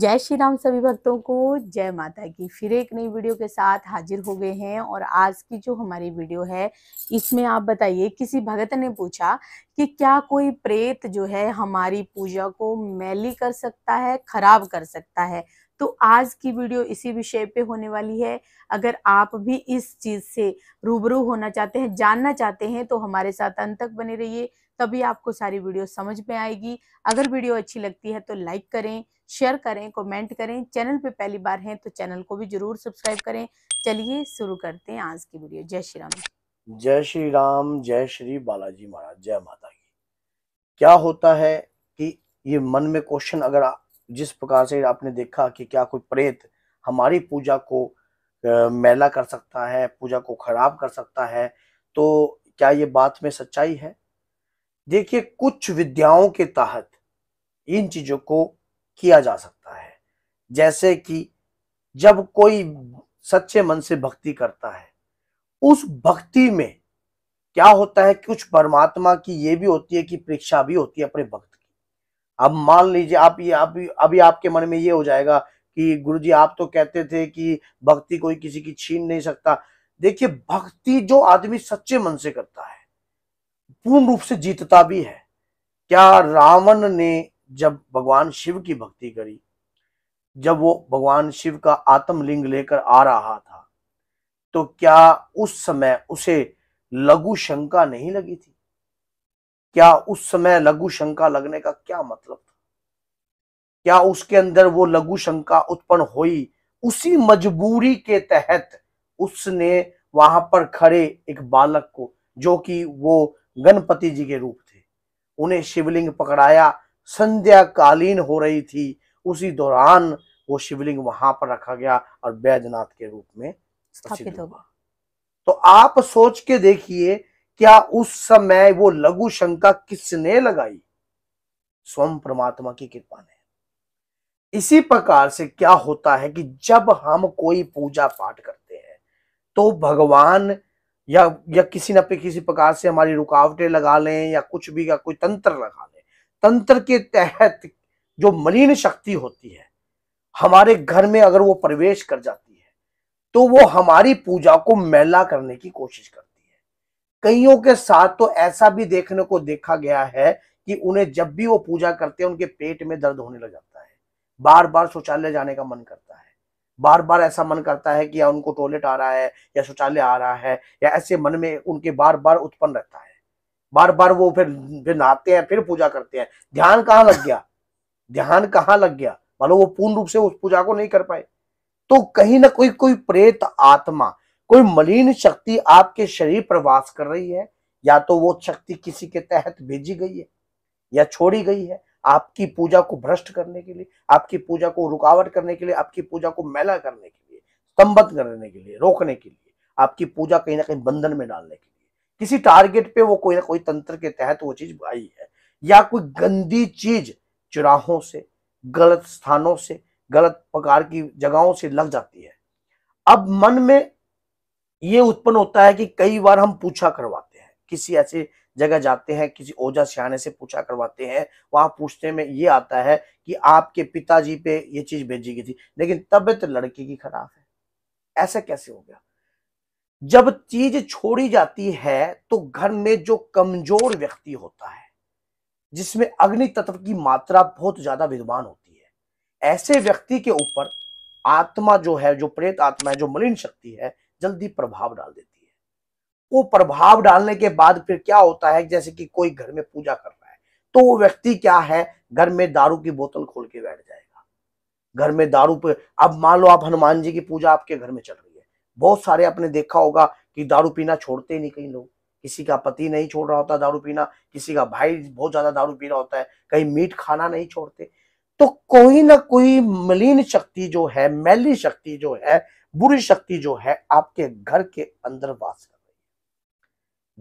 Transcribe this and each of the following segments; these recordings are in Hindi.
जय श्री राम सभी भक्तों को जय माता की फिर एक नई वीडियो के साथ हाजिर हो गए हैं और आज की जो हमारी वीडियो है इसमें आप बताइए किसी भगत ने पूछा कि क्या कोई प्रेत जो है हमारी पूजा को मैली कर सकता है खराब कर सकता है तो आज की वीडियो इसी विषय पे होने वाली है अगर आप भी इस चीज से रूबरू होना चाहते हैं जानना चाहते हैं तो हमारे साथ अंत तक बने रहिए तभी आपको सारी वीडियो समझ में आएगी अगर वीडियो अच्छी लगती है तो लाइक करें शेयर करें कमेंट करें चैनल पे पहली बार हैं तो चैनल को भी जरूर सब्सक्राइब करें चलिए शुरू करते हैं आज की वीडियो जय श्री राम जय श्री राम जय श्री बालाजी महाराज जय माता की क्या होता है कि ये मन में क्वेश्चन अगर जिस प्रकार से आपने देखा कि क्या कोई प्रेत हमारी पूजा को मेला कर सकता है पूजा को खराब कर सकता है तो क्या ये बात में सच्चाई है देखिए कुछ विद्याओं के तहत इन चीजों को किया जा सकता है जैसे कि जब कोई सच्चे मन से भक्ति करता है उस भक्ति में क्या होता है कुछ परमात्मा की ये भी होती है कि परीक्षा भी होती है अपने भक्त की अब मान लीजिए आप ये अभी अभी आपके मन में ये हो जाएगा कि गुरु जी आप तो कहते थे कि भक्ति कोई किसी की छीन नहीं सकता देखिए भक्ति जो आदमी सच्चे मन से करता है पूर्ण रूप से जीतता भी है क्या रावण ने जब भगवान शिव की भक्ति करी जब वो भगवान शिव का आत्मलिंग लेकर आ रहा था तो क्या उस समय उसे लघु शंका नहीं लगी थी क्या उस समय लघु शंका लगने का क्या मतलब था क्या उसके अंदर वो लघु शंका उत्पन्न हुई उसी मजबूरी के तहत उसने वहां पर खड़े एक बालक को जो कि वो गणपति जी के रूप थे उन्हें शिवलिंग पकड़ाया संध्या कालीन हो रही थी उसी दौरान वो शिवलिंग वहां पर रखा गया और बैजनाथ के रूप में स्थापित होगा तो आप सोच के देखिए क्या उस समय वो लघु शंका किसने लगाई स्वयं परमात्मा की कृपा ने इसी प्रकार से क्या होता है कि जब हम कोई पूजा पाठ करते हैं तो भगवान या या किसी न किसी प्रकार से हमारी रुकावटें लगा लें या कुछ भी या कोई तंत्र लगा लें तंत्र के तहत जो मलिन शक्ति होती है हमारे घर में अगर वो प्रवेश कर जाती है तो वो हमारी पूजा को मैला करने की कोशिश करती है कईयों के साथ तो ऐसा भी देखने को देखा गया है कि उन्हें जब भी वो पूजा करते हैं उनके पेट में दर्द होने लग जाता है बार बार शौचालय जाने का मन करता है बार बार ऐसा मन करता है कि या उनको टॉयलेट आ रहा है या शौचालय आ रहा है या ऐसे मन में उनके बार बार उत्पन्न रहता है बार बार वो फिर फिर नहाते हैं फिर पूजा करते हैं ध्यान कहाँ लग गया ध्यान कहाँ लग गया मानो वो पूर्ण रूप से उस पूजा को नहीं कर पाए तो कहीं ना कोई कोई प्रेत आत्मा कोई मलिन शक्ति आपके शरीर पर वास कर रही है या तो वो शक्ति किसी के तहत भेजी गई है या छोड़ी गई है आपकी पूजा को भ्रष्ट करने के लिए आपकी पूजा को रुकावट करने के लिए आपकी पूजा को मैला करने के लिए स्तंभत करने के लिए रोकने के लिए आपकी पूजा कहीं ना कहीं बंधन में डालने के लिए किसी टारगेट पे वो कोई ना कोई तंत्र के तहत वो चीज आई है या कोई गंदी चीज चुराहों से गलत स्थानों से गलत प्रकार की जगहों से लग जाती है अब मन में ये उत्पन्न होता है कि कई बार हम पूछा करवाते हैं किसी ऐसे जगह जाते हैं किसी ओझा सियाने से पूछा करवाते हैं वहां पूछने में ये आता है कि आपके पिताजी पे ये चीज भेजी गई थी लेकिन तबियत लड़की की खराब है ऐसा कैसे हो गया जब चीज छोड़ी जाती है तो घर में जो कमजोर व्यक्ति होता है जिसमें अग्नि तत्व की मात्रा बहुत ज्यादा विद्वान होती है ऐसे व्यक्ति के ऊपर आत्मा जो है जो प्रेत आत्मा है जो मलिन शक्ति है जल्दी प्रभाव डाल देती है वो प्रभाव डालने के बाद फिर क्या होता है जैसे कि कोई घर में पूजा कर रहा है तो वो व्यक्ति क्या है घर में दारू की बोतल खोल के बैठ जाएगा घर में दारू पे अब मान लो आप हनुमान जी की पूजा आपके घर में चल रही है बहुत सारे आपने देखा होगा कि दारू पीना छोड़ते नहीं कहीं लोग किसी का पति नहीं छोड़ रहा होता दारू पीना किसी का भाई बहुत ज्यादा दारू पी रहा होता है कहीं मीट खाना नहीं छोड़ते तो कोई ना कोई मलिन शक्ति जो है मैली शक्ति जो है बुरी शक्ति जो है आपके घर के अंदर वास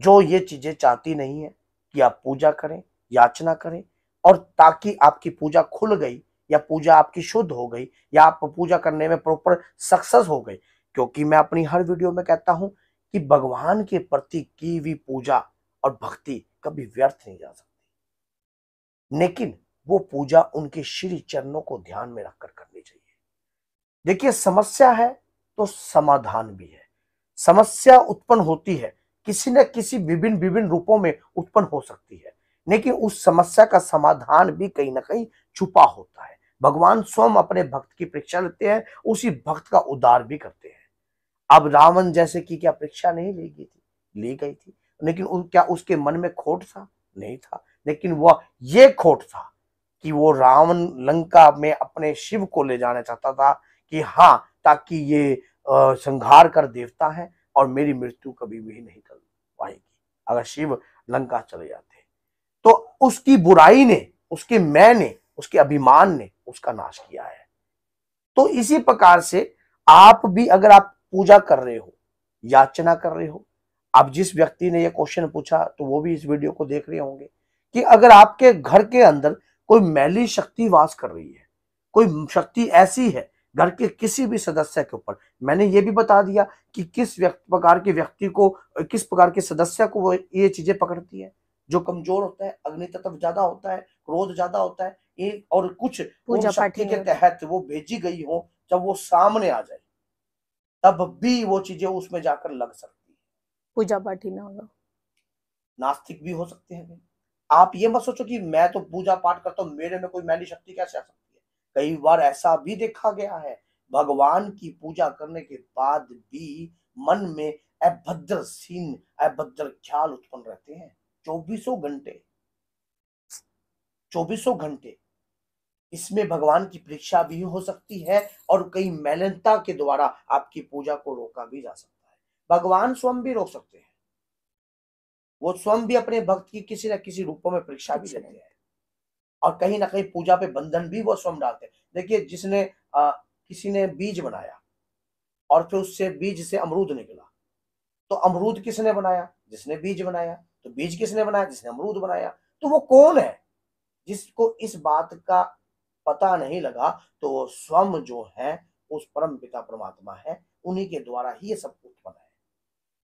जो ये चीजें चाहती नहीं है कि आप पूजा करें याचना करें और ताकि आपकी पूजा खुल गई या पूजा आपकी शुद्ध हो गई या आप पूजा करने में प्रॉपर सक्सेस हो गई क्योंकि मैं अपनी हर वीडियो में कहता हूं कि भगवान के प्रति की हुई पूजा और भक्ति कभी व्यर्थ नहीं जा सकती लेकिन वो पूजा उनके श्री चरणों को ध्यान में रखकर करनी चाहिए देखिए समस्या है तो समाधान भी है समस्या उत्पन्न होती है किसी न किसी विभिन्न विभिन्न रूपों में उत्पन्न हो सकती है लेकिन उस समस्या का समाधान भी कहीं ना कहीं छुपा होता है भगवान स्वयं अपने भक्त की परीक्षा लेते हैं उसी भक्त का उदार भी करते हैं अब रावण जैसे की क्या परीक्षा नहीं ली गई थी ली गई थी लेकिन उन क्या उसके मन में खोट था नहीं था लेकिन वह ये खोट था कि वो रावण लंका में अपने शिव को ले जाना चाहता था कि हाँ ताकि ये संहार कर देवता है और मेरी मृत्यु कभी भी नहीं कर पाएगी अगर शिव लंका चले जाते तो उसकी बुराई ने उसके मैं ने उसके अभिमान ने उसका नाश किया है तो इसी प्रकार से आप भी अगर आप पूजा कर रहे हो याचना कर रहे हो आप जिस व्यक्ति ने यह क्वेश्चन पूछा तो वो भी इस वीडियो को देख रहे होंगे कि अगर आपके घर के अंदर कोई मैली शक्ति वास कर रही है कोई शक्ति ऐसी है घर के किसी भी सदस्य के ऊपर मैंने ये भी बता दिया कि किस प्रकार के व्यक्ति को किस प्रकार के सदस्य को वो ये चीजें पकड़ती है जो कमजोर होता है अग्नि तत्व ज्यादा होता है क्रोध ज्यादा होता है एक और कुछ शक्ति के तहत वो भेजी गई हो जब वो सामने आ जाए तब भी वो चीजें उसमें जाकर लग सकती है पूजा पाठी ना होगा नास्तिक भी हो सकते हैं आप ये मत सोचो कि मैं तो पूजा पाठ करता हूँ मेरे में कोई मैली शक्ति कैसे आ सकती कई बार ऐसा भी देखा गया है भगवान की पूजा करने के बाद भी मन में अभद्र सीन अभद्र ख्याल उत्पन्न रहते हैं चौबीसों घंटे चौबीसों घंटे इसमें भगवान की परीक्षा भी हो सकती है और कई मैलनता के द्वारा आपकी पूजा को रोका भी जा सकता है भगवान स्वयं भी रोक सकते हैं वो स्वयं भी अपने भक्त की किसी न किसी रूपों में परीक्षा भी अच्छा। लेते हैं और कहीं ना कहीं पूजा पे बंधन भी वो स्वयं डालते देखिए जिसने आ, किसी ने बीज बनाया और फिर उससे बीज से अमरूद निकला तो अमरूद किसने बनाया जिसने बीज बनाया तो बीज किसने बनाया जिसने अमरूद बनाया तो वो कौन है जिसको इस बात का पता नहीं लगा तो वो स्वयं जो है उस परम पिता परमात्मा है उन्हीं के द्वारा ही ये सब उत्पन्न है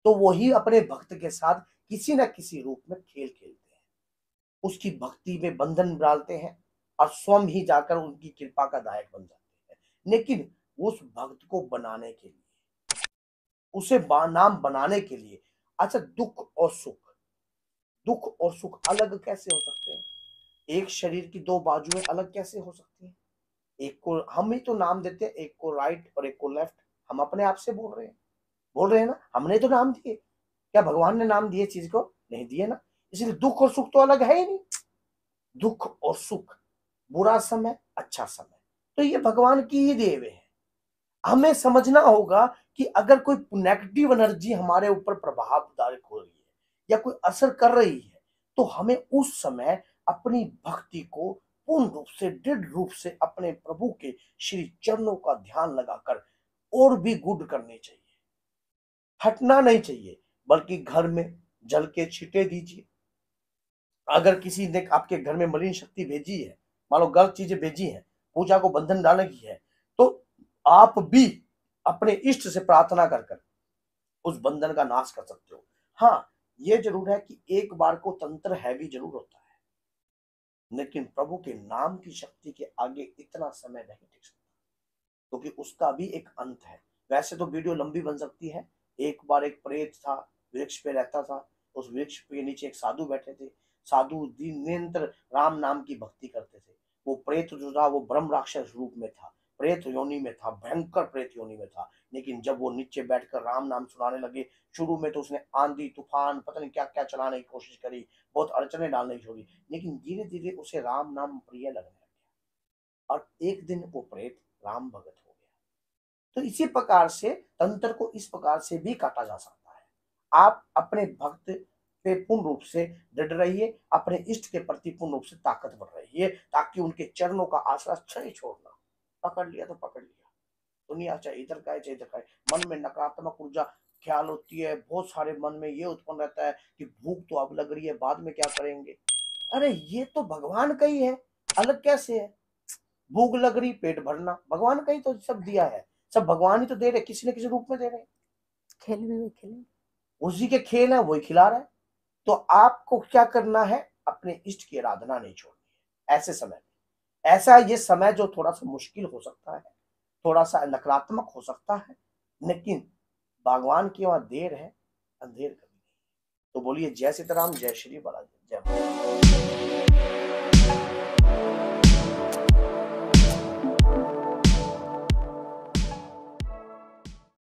तो वही अपने भक्त के साथ किसी न किसी रूप में खेल खेल उसकी भक्ति में बंधन डालते हैं और स्वयं ही जाकर उनकी कृपा का दायक बन जाते हैं लेकिन उस भक्त को बनाने के लिए उसे नाम बनाने के लिए अच्छा दुख और सुख दुख और सुख अलग कैसे हो सकते हैं एक शरीर की दो बाजुएं अलग कैसे हो सकती हैं एक को हम ही तो नाम देते हैं एक को राइट और एक को लेफ्ट हम अपने आप से बोल रहे हैं बोल रहे हैं ना हमने तो नाम दिए क्या भगवान ने नाम दिए चीज को नहीं दिए ना इसलिए दुख और सुख तो अलग है ही नहीं दुख और सुख बुरा समय अच्छा समय तो ये भगवान की ही देवे है हमें समझना होगा कि अगर कोई नेगेटिव एनर्जी हमारे ऊपर प्रभाव हो रही है या कोई असर कर रही है तो हमें उस समय अपनी भक्ति को पूर्ण रूप से दृढ़ रूप से अपने प्रभु के श्री चरणों का ध्यान लगाकर और भी गुड करने चाहिए हटना नहीं चाहिए बल्कि घर में जल के छिटे दीजिए अगर किसी ने आपके घर में मलिन शक्ति भेजी है मान लो गलत चीजें भेजी हैं पूजा को बंधन डालने की है तो आप भी अपने इष्ट से प्रार्थना कर कर उस बंधन का नाश कर सकते हो हाँ ये जरूर है कि एक बार को तंत्र हैवी जरूर होता है लेकिन प्रभु के नाम की शक्ति के आगे इतना समय नहीं टिक सकता क्योंकि तो उसका भी एक अंत है वैसे तो वीडियो लंबी बन सकती है एक बार एक प्रेत था वृक्ष पे रहता था उस वृक्ष के नीचे एक साधु बैठे थे साधु दीनेन्द्र राम नाम की भक्ति करते थे वो प्रेत जो था वो ब्रह्म राक्षस रूप में था प्रेत योनि में था भयंकर प्रेत योनि में था लेकिन जब वो नीचे बैठकर राम नाम सुनाने लगे शुरू में तो उसने आंधी तूफान पता नहीं क्या क्या चलाने की कोशिश करी बहुत अड़चने डालने की छोड़ी लेकिन धीरे धीरे उसे राम नाम प्रिय लगने लग गया और एक दिन वो प्रेत राम भगत हो गया तो इसी प्रकार से तंत्र को इस प्रकार से भी काटा जा सकता है आप अपने भक्त पे पूर्ण रूप से दृढ़ रहिए अपने इष्ट के प्रति पूर्ण रूप से ताकतवर रहिए ताकि उनके चरणों का आसरा क्षण छोड़ना पकड़ लिया तो पकड़ लिया दुनिया चाहे इधर का है चाहे इधर का है मन में नकारात्मक ऊर्जा ख्याल होती है बहुत सारे मन में ये उत्पन्न रहता है कि भूख तो अब लग रही है बाद में क्या करेंगे अरे ये तो भगवान का ही है अलग कैसे है भूख लग रही पेट भरना भगवान का ही तो सब दिया है सब भगवान ही तो दे रहे किसी न किसी रूप में दे रहे खेल भी खेल उसी के खेल है वही खिला रहा है तो आपको क्या करना है अपने इष्ट की आराधना नहीं छोड़नी है ऐसे समय में ऐसा ये समय जो थोड़ा सा मुश्किल हो सकता है थोड़ा सा नकारात्मक हो सकता है लेकिन भगवान की वहां देर है अंधेर कभी नहीं तो बोलिए जय सीताराम जय श्री बालाजी जय